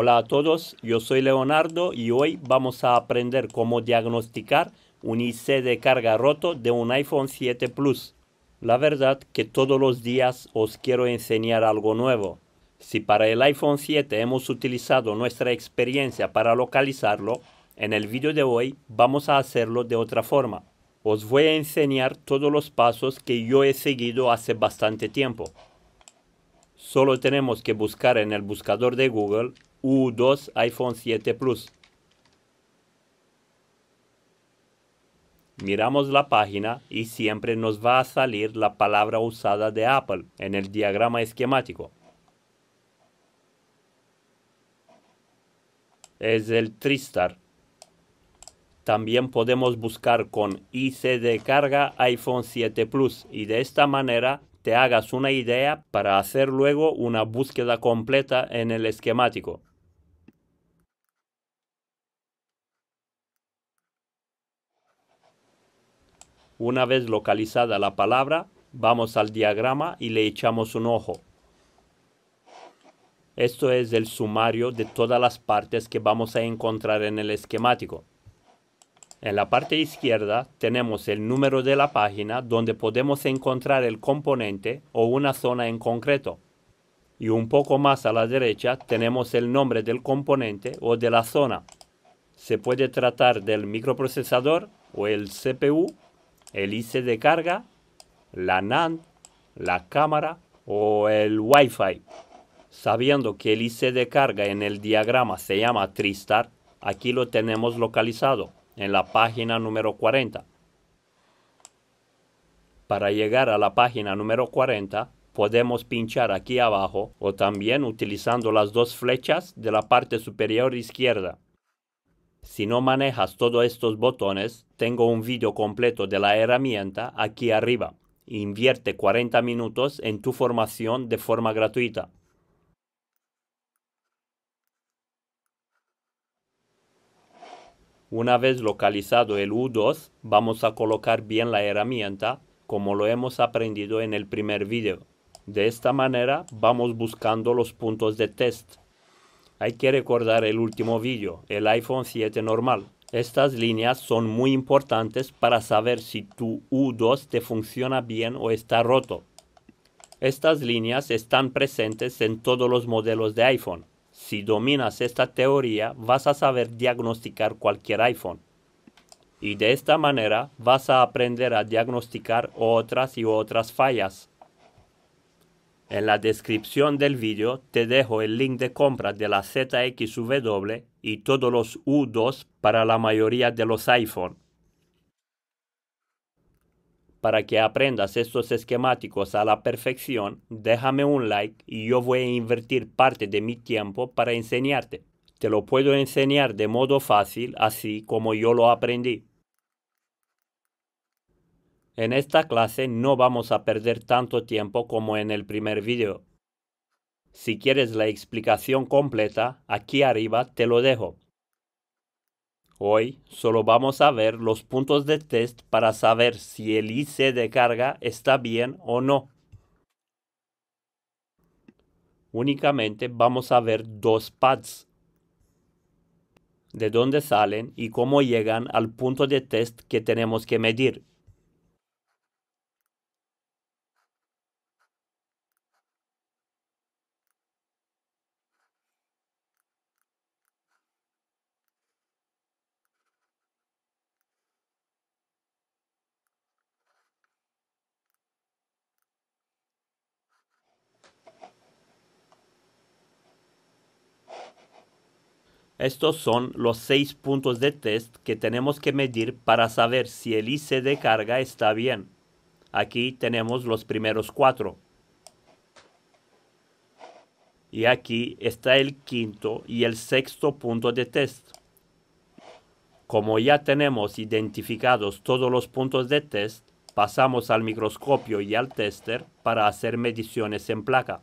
Hola a todos, yo soy Leonardo y hoy vamos a aprender cómo diagnosticar un IC de carga roto de un iPhone 7 Plus. La verdad que todos los días os quiero enseñar algo nuevo. Si para el iPhone 7 hemos utilizado nuestra experiencia para localizarlo, en el vídeo de hoy vamos a hacerlo de otra forma. Os voy a enseñar todos los pasos que yo he seguido hace bastante tiempo. Solo tenemos que buscar en el buscador de Google U2 iPhone 7 Plus. Miramos la página y siempre nos va a salir la palabra usada de Apple en el diagrama esquemático. Es el Tristar. También podemos buscar con IC de carga iPhone 7 Plus y de esta manera te hagas una idea para hacer luego una búsqueda completa en el esquemático. Una vez localizada la palabra, vamos al diagrama y le echamos un ojo. Esto es el sumario de todas las partes que vamos a encontrar en el esquemático. En la parte izquierda tenemos el número de la página donde podemos encontrar el componente o una zona en concreto. Y un poco más a la derecha tenemos el nombre del componente o de la zona. Se puede tratar del microprocesador o el CPU, el IC de carga, la NAND, la cámara o el Wi-Fi. Sabiendo que el IC de carga en el diagrama se llama TriStar, aquí lo tenemos localizado en la página número 40. Para llegar a la página número 40, podemos pinchar aquí abajo o también utilizando las dos flechas de la parte superior izquierda. Si no manejas todos estos botones, tengo un vídeo completo de la herramienta aquí arriba. Invierte 40 minutos en tu formación de forma gratuita. Una vez localizado el U2, vamos a colocar bien la herramienta como lo hemos aprendido en el primer video. De esta manera vamos buscando los puntos de test. Hay que recordar el último video, el iPhone 7 normal. Estas líneas son muy importantes para saber si tu U2 te funciona bien o está roto. Estas líneas están presentes en todos los modelos de iPhone. Si dominas esta teoría, vas a saber diagnosticar cualquier iPhone. Y de esta manera vas a aprender a diagnosticar otras y otras fallas. En la descripción del vídeo te dejo el link de compra de la ZXW y todos los U2 para la mayoría de los iPhone. Para que aprendas estos esquemáticos a la perfección, déjame un like y yo voy a invertir parte de mi tiempo para enseñarte. Te lo puedo enseñar de modo fácil, así como yo lo aprendí. En esta clase no vamos a perder tanto tiempo como en el primer video. Si quieres la explicación completa, aquí arriba te lo dejo. Hoy solo vamos a ver los puntos de test para saber si el IC de carga está bien o no. Únicamente vamos a ver dos pads, de dónde salen y cómo llegan al punto de test que tenemos que medir. Estos son los seis puntos de test que tenemos que medir para saber si el IC de carga está bien. Aquí tenemos los primeros cuatro. Y aquí está el quinto y el sexto punto de test. Como ya tenemos identificados todos los puntos de test, pasamos al microscopio y al tester para hacer mediciones en placa.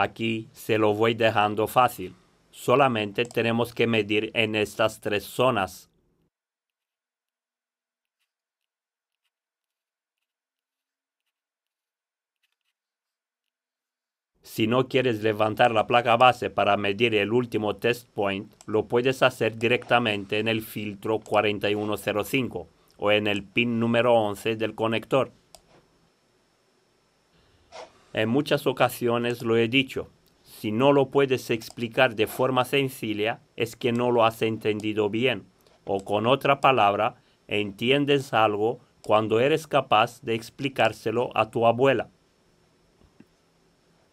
Aquí se lo voy dejando fácil. Solamente tenemos que medir en estas tres zonas. Si no quieres levantar la placa base para medir el último test point, lo puedes hacer directamente en el filtro 4105 o en el pin número 11 del conector. En muchas ocasiones lo he dicho, si no lo puedes explicar de forma sencilla es que no lo has entendido bien, o con otra palabra, entiendes algo cuando eres capaz de explicárselo a tu abuela.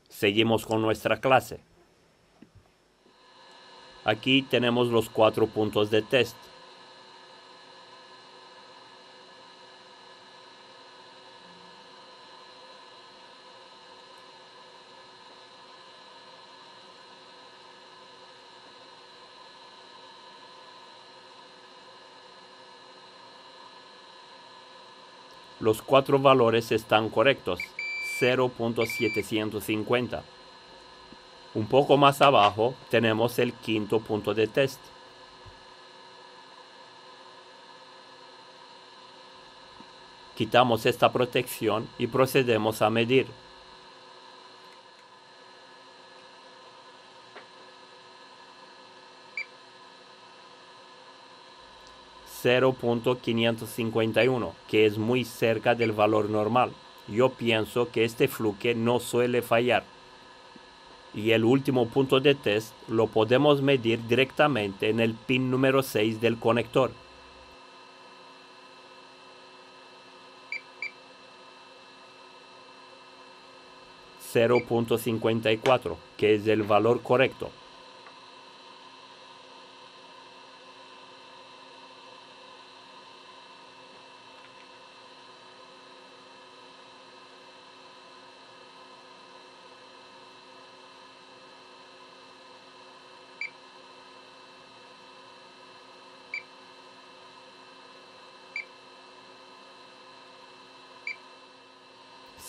Seguimos con nuestra clase. Aquí tenemos los cuatro puntos de test. los cuatro valores están correctos, 0.750. Un poco más abajo tenemos el quinto punto de test. Quitamos esta protección y procedemos a medir. 0.551, que es muy cerca del valor normal. Yo pienso que este fluke no suele fallar. Y el último punto de test lo podemos medir directamente en el pin número 6 del conector. 0.54, que es el valor correcto.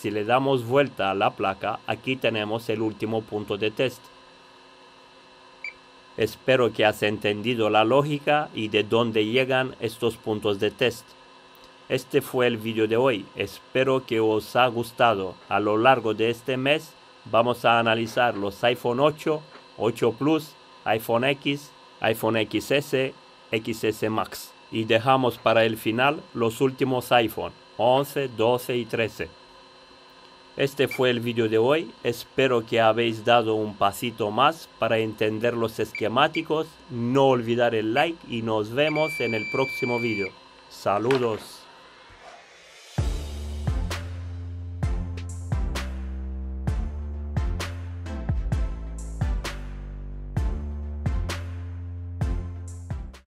si le damos vuelta a la placa, aquí tenemos el último punto de test. Espero que has entendido la lógica y de dónde llegan estos puntos de test. Este fue el vídeo de hoy, espero que os ha gustado. A lo largo de este mes vamos a analizar los iPhone 8, 8 Plus, iPhone X, iPhone XS, XS Max y dejamos para el final los últimos iPhone 11, 12 y 13. Este fue el vídeo de hoy, espero que habéis dado un pasito más para entender los esquemáticos, no olvidar el like y nos vemos en el próximo vídeo. Saludos.